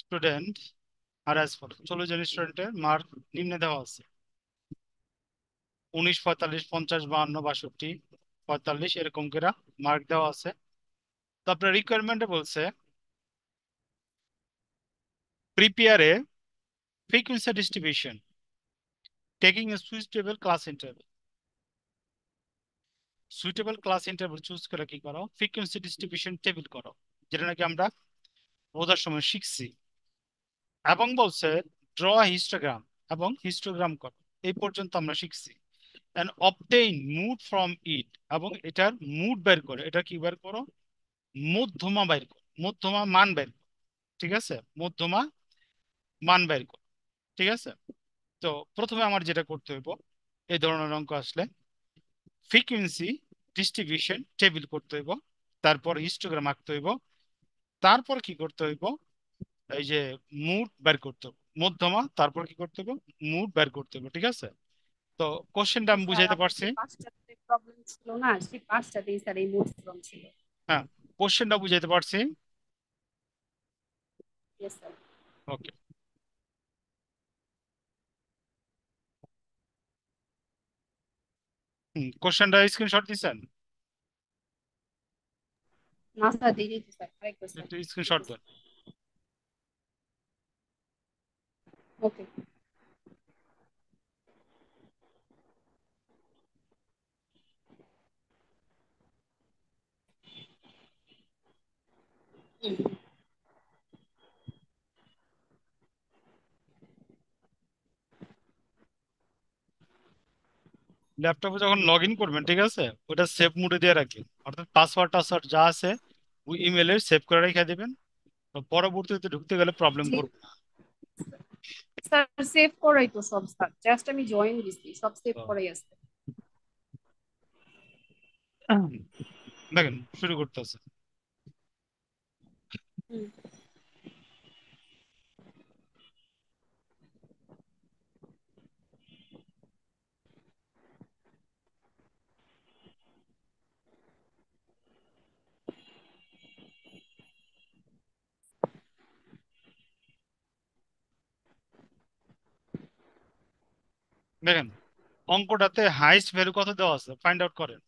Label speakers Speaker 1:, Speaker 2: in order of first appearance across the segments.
Speaker 1: Student R as for চল্লিশ জন স্টুডেন্টের mark নিম্নে দেওয়া আছে উনিশ পঁয়তাল্লিশ পঞ্চাশ বাহান্ন বাষট্টি পঁয়তাল্লিশ এরকম মার্ক দেওয়া আছে রিকোয়ারমেন্টে বলছে করে কি করো frequency ডিস্ট্রিবিউশন টেবিল করো যেটা নাকি আমরা রোজার সময় শিখছি এবং বলছে ড্র হিস্টোগ্রাম এবং হিস্টোগ্রাম কর এই পর্যন্ত আমরা শিখছি অবটেইন মুড ফ্রম ইট এবং এটার মুড বের করো এটা কি বের করো মধ্যমা বের করো মধ্যমা মান বের করো ঠিক আছে মধ্যমা মান বের করো ঠিক আছে তো প্রথমে আমার যেটা করতে হইব এই ধরনের অঙ্ক আসলে ফ্রিকুয়েন্সি ডিস্ট্রিবিউশন টেবিল করতে হইব তারপর হিস্টোগ্রাম আঁকতে হইব তারপর কি করতে হইব এই যে মুড বের করতে হবে মধ্যমা তারপর কি করতে হবে মুড বের করতে হবে ঠিক আছে তো কোশ্চেনটা আমি বুঝাইতে হ্যাঁ, পারছি হ্যাঁ কোশ্চেনটা বুঝাইতে পারছি ওকে কোশ্চেনটা স্ক্রিনশট দিছেন
Speaker 2: না স্যার দিদি স্যার আই কস এটা স্ক্রিনশট দাও ওকে
Speaker 1: ল্যাপটপে যখন লগইন করবেন ঠিক আছে ওটা সেফ মোডে দিয়ে रखिए অর্থাৎ পাসওয়ার্ডটা স্যার যা আছে ইমেলে সেভ করে রেখে দেবেন পরবর্তীতে ঢুকতে গেলে প্রবলেম করবে না
Speaker 2: সেভ করাই তো সব স্যার জাস্ট আমি জয়েন দিছি সব সেভ করাই আছে
Speaker 1: দেখেন শুরু করতে করতেছে দেখেন অঙ্কটাতে হাইস্ট ভ্যালু কত দেওয়া আছে ফাইন্ড আউট করেন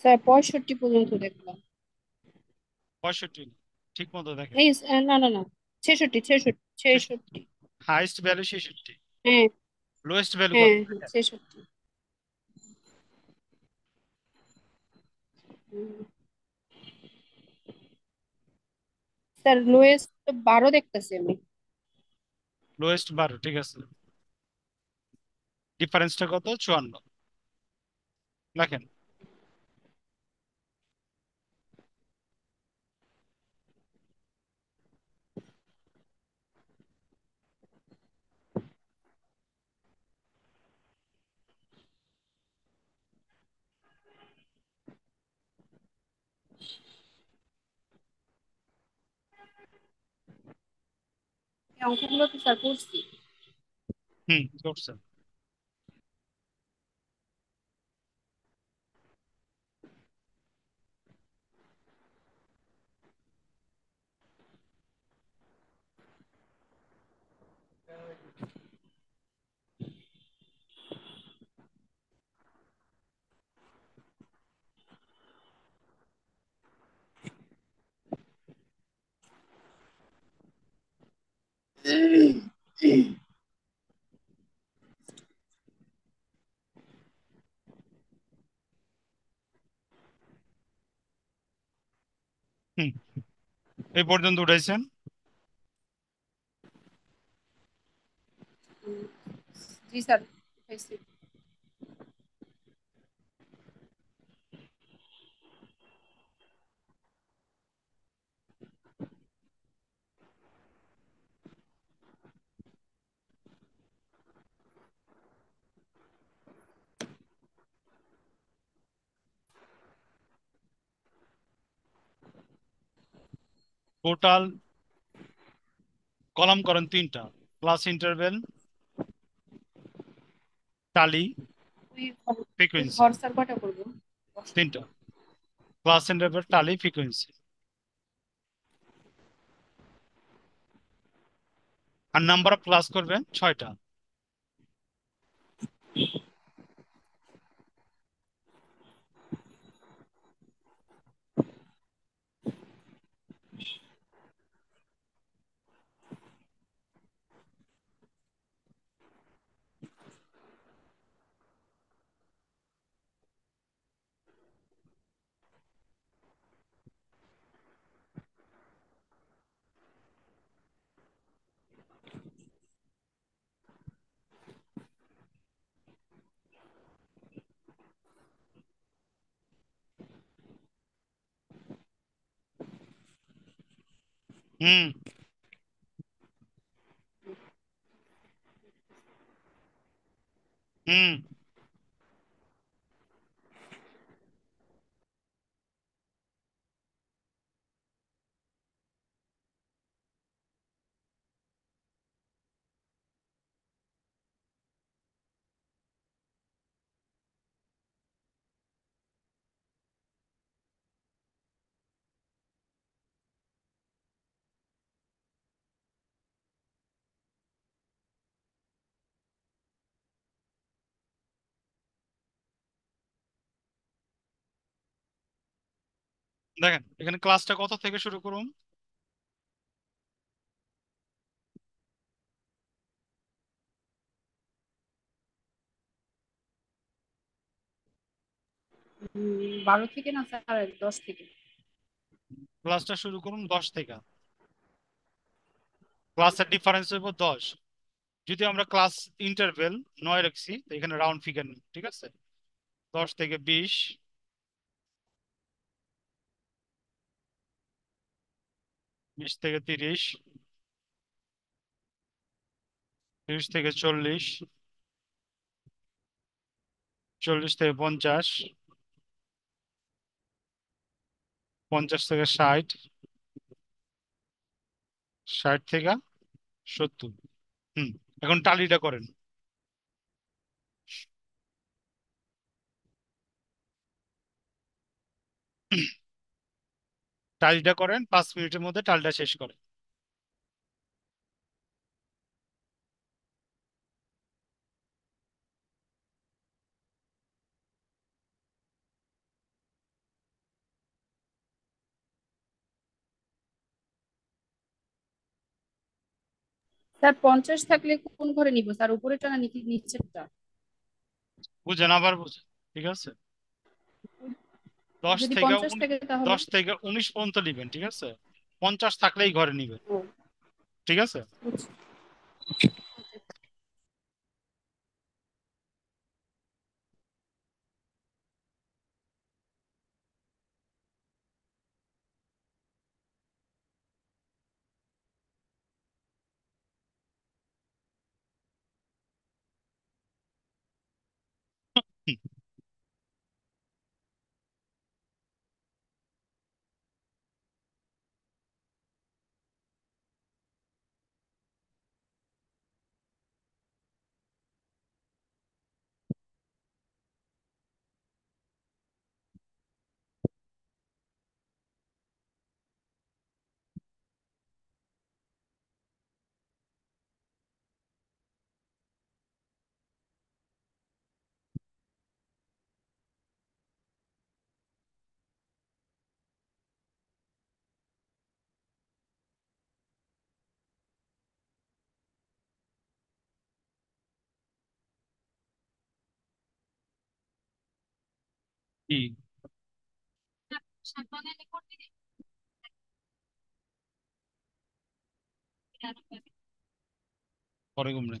Speaker 2: স্যার পঁয়ষট্টি পর্যন্ত দেখলাম
Speaker 1: পঁয়ষট্টি ঠিক মতো দেখেন
Speaker 2: না না না ছেষট্টি ছেষট্টি ছেষট্টি
Speaker 1: হাইস্ট ভ্যালু ছেষট্টি হ্যাঁ লোয়েস্ট ভ্যালু হ্যাঁ
Speaker 2: ছেষট্টি স্যার লোয়েস্ট বারো দেখতেছি আমি
Speaker 1: লোয়েস্ট বারো ঠিক আছে ডিফারেন্সটা কত চুয়ান্ন দেখেন
Speaker 2: Então, como eu fiz a curso?
Speaker 1: Hum, curso. এই পর্যন্ত উঠাইছেন জি স্যার টোটাল কলাম করেন তিনটা প্লাস ইন্টারভেল টালি ফ্রিকোয়েন্সি তিনটা ক্লাস ইন্টারভেল টালি ফ্রিকোয়েন্সি আর নাম্বার অফ ক্লাস করবেন ছয়টা
Speaker 2: हम्म हम्म
Speaker 1: দেখেন এখানে ক্লাসটা কত থেকে শুরু করুন
Speaker 2: বারো থেকে না স্যার দশ থেকে
Speaker 1: ক্লাসটা শুরু করুন দশ থেকে ক্লাসের ডিফারেন্স হইব দশ যদি আমরা ক্লাস ইন্টারভেল নয় রাখছি এখানে রাউন্ড ফিগার ঠিক আছে দশ থেকে বিশ বিশ থেকে তিরিশ তিরিশ থেকে চল্লিশ চল্লিশ থেকে পঞ্চাশ পঞ্চাশ থেকে ষাট ষাট থেকে সত্তর হুম এখন টালিটা করেন টালিটা করেন পাঁচ মিনিটের মধ্যে টালটা শেষ করেন
Speaker 2: স্যার পঞ্চাশ থাকলে কোন ঘরে নিব স্যার উপরেটা না নিচেরটা
Speaker 1: বুঝেন আবার বুঝেন ঠিক আছে দশ থেকে দশ থেকে উনিশ পর্যন্ত নিবেন ঠিক আছে পঞ্চাশ থাকলেই ঘরে নিবেন ঠিক আছে আচ্ছা। পরে গুমরে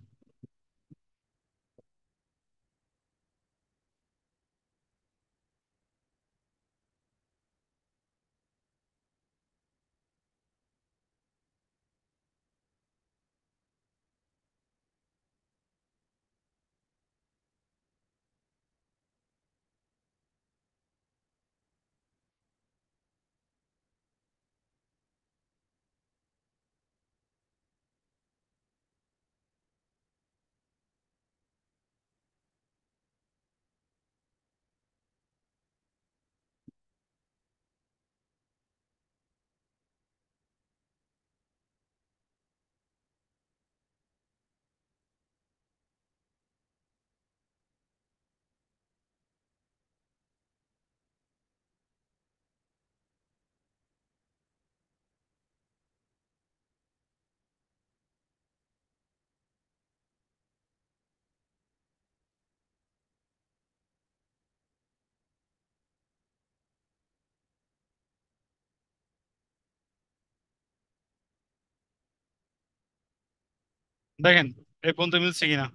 Speaker 1: দেখেন এই পর্যন্ত মিলছে কিনা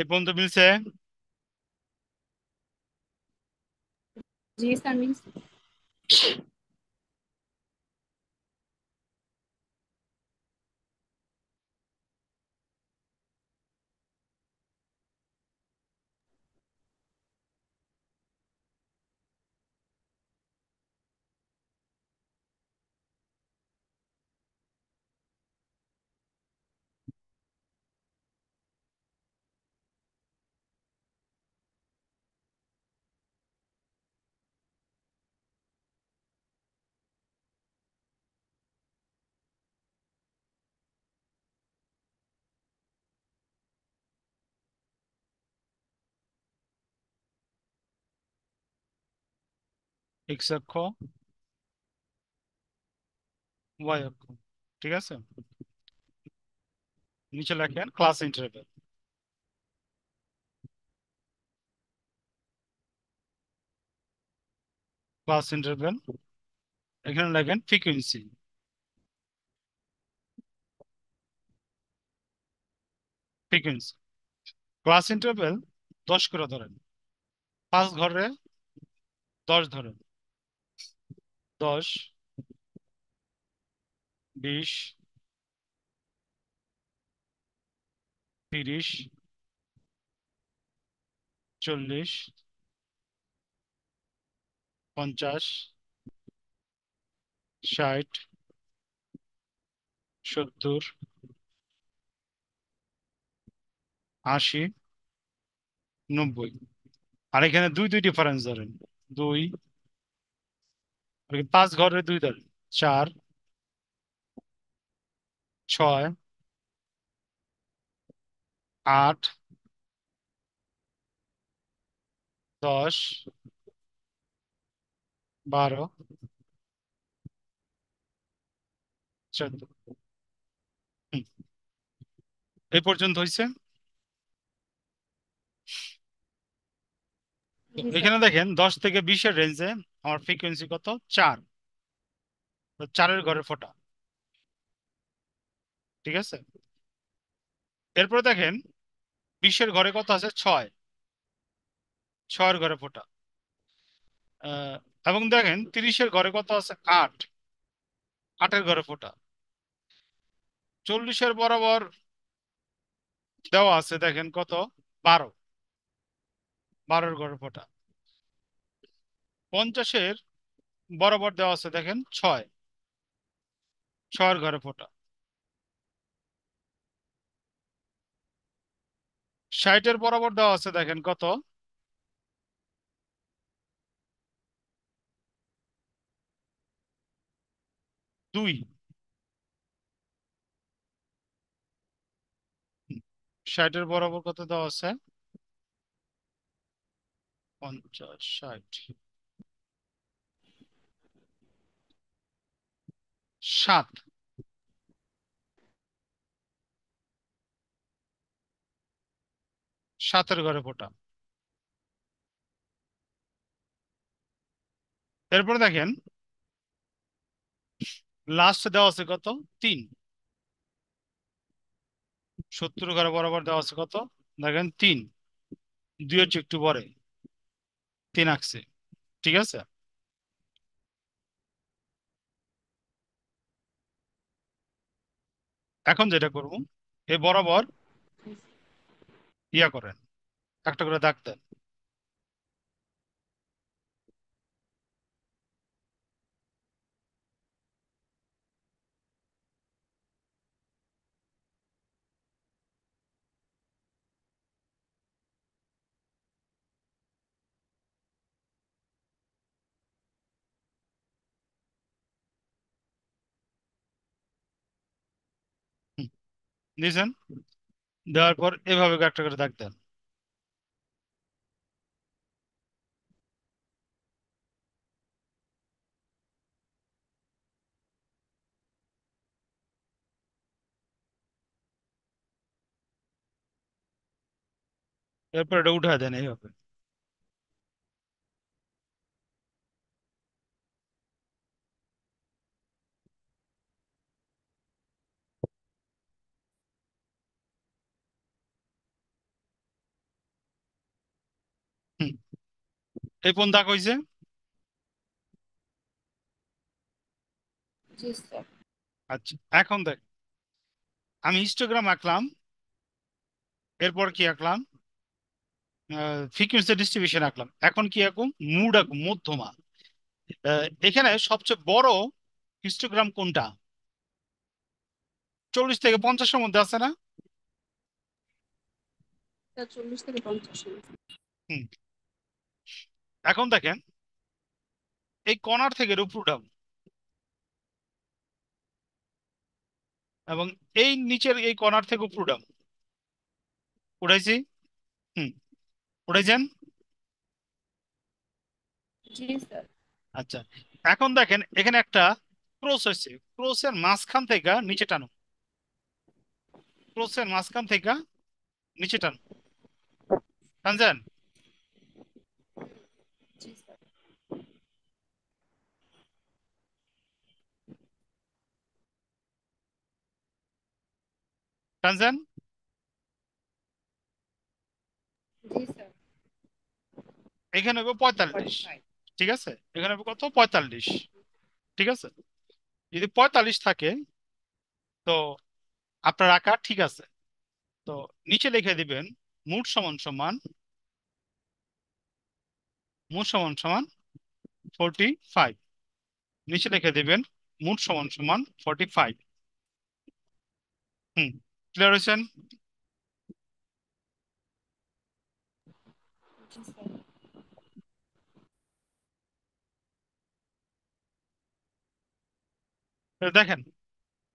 Speaker 1: এই পর্যন্ত মিলছে
Speaker 2: জি স্যার মিলছে
Speaker 1: এক্স অক্ষ ওয়াই অক্ষ ঠিক আছে নিচে লেখেন ক্লাস ইন্টারভেল ক্লাস ইন্টারভেল এখানে লেখেন ফ্রিকুয়েন্সি ফ্রিকুয়েন্সি ক্লাস ইন্টারভেল দশ করে ধরেন পাঁচ ঘরে দশ ধরেন দশ বিশ তিরিশ চল্লিশ পঞ্চাশ ষাট সত্তর আশি নব্বই আর এখানে দুই দুই ডিফারেন্স ধরেন দুই পাঁচ ঘরে দুই দল চার ছয় আট দশ বারো চোদ্দ এই পর্যন্ত হয়েছে এখানে দেখেন দশ থেকে বিশের রেঞ্জে আমার ফ্রিকোয়েন্সি কত চার চারের ঘরে ফোটা ঠিক আছে এরপরে দেখেন বিশের ঘরে কত আছে ছয় ছয়ের ঘরে ফোটা এবং দেখেন তিরিশের ঘরে কত আছে আট আটের ঘরে ফোটা চল্লিশের বরাবর দেওয়া আছে দেখেন কত বারো বারোর ঘরে ফোটা পঞ্চাশের বরাবর দেওয়া আছে দেখেন ছয় ছয়ের ঘরে ফোটা ষাটের বরাবর দেওয়া আছে দেখেন কত দুই ষাটের বরাবর কত দেওয়া আছে পঞ্চাশ ষাট সাত সাতের ঘরে ফোটা এরপর দেখেন লাস্ট দেওয়া আছে কত তিন সত্তর ঘরে বরাবর দেওয়া আছে কত দেখেন তিন দুই হচ্ছে একটু পরে তিন আঁকছে ঠিক আছে এখন যেটা করব এ বরাবর ইয়া করেন একটা করে দাগ দেন দিয়েছেন দেওয়ার পর এভাবে একটা করে দাগ দেন এরপর এটা উঠা দেন এইভাবে এই পর্যন্ত দাগ হয়েছে আচ্ছা এখন দেখ আমি ইনস্টাগ্রাম আঁকলাম এরপর কি আঁকলাম ফ্রিকুয়েন্সি ডিস্ট্রিবিউশন আঁকলাম এখন কি আঁকুম মুড আঁকুম মধ্যমা এখানে সবচেয়ে বড় হিস্টোগ্রাম কোনটা চল্লিশ থেকে পঞ্চাশের মধ্যে আছে না হম এখন দেখেন এই কনার থেকে রুপরু ডাউন এবং এই নিচের এই কনার থেকে উপরু ডাউন উঠেছি হুম উঠেছেন আচ্ছা এখন দেখেন এখানে একটা ক্রোস হয়েছে ক্রোসের মাঝখান থেকে নিচে টানো ক্রোসের মাঝখান থেকে নিচে টানো টানছেন ফারজান এখানে হবে পঁয়তাল্লিশ ঠিক আছে এখানে হবে কত পঁয়তাল্লিশ ঠিক আছে যদি পঁয়তাল্লিশ থাকে তো আপনার আকার ঠিক আছে তো নিচে লিখে দিবেন মুঠ সমান সমান মুঠ সমান সমান ফোরটি ফাইভ নিচে লিখে দিবেন মুঠ সমান সমান ফোরটি ফাইভ হুম declaration? দেখেন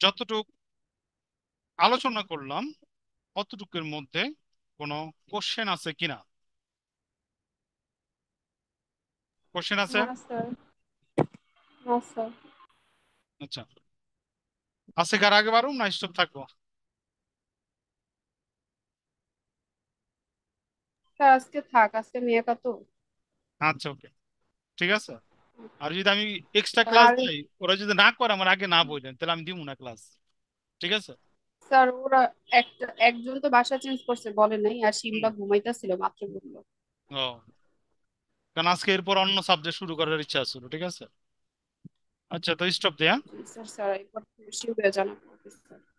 Speaker 1: যতটুক আলোচনা করলাম অতটুকের মধ্যে কোনো কোশ্চেন আছে কিনা কোশ্চেন আছে আচ্ছা আছে কার আগে বারুন না স্টপ থাকবো
Speaker 2: স্যার আজকে থাক আজকে আমি কত তো
Speaker 1: আচ্ছা ওকে ঠিক আছে আর যদি আমি এক্সট্রা ক্লাস দিই ওরা যদি না করে আমার আগে না বোঝেন তাহলে আমি দিব না ক্লাস ঠিক আছে
Speaker 2: স্যার ওরা একটা একজন তো বাসা চেঞ্জ করছে বলে নাই আর শিমলা ঘুমাইতেছিল মাত্র বললো
Speaker 1: ও কারণ আজকে এরপর অন্য সাবজেক্ট শুরু করার ইচ্ছা ছিল ঠিক আছে আচ্ছা তো স্টপ দেয়া
Speaker 2: হ্যাঁ? স্যার স্যার এরপর স্যার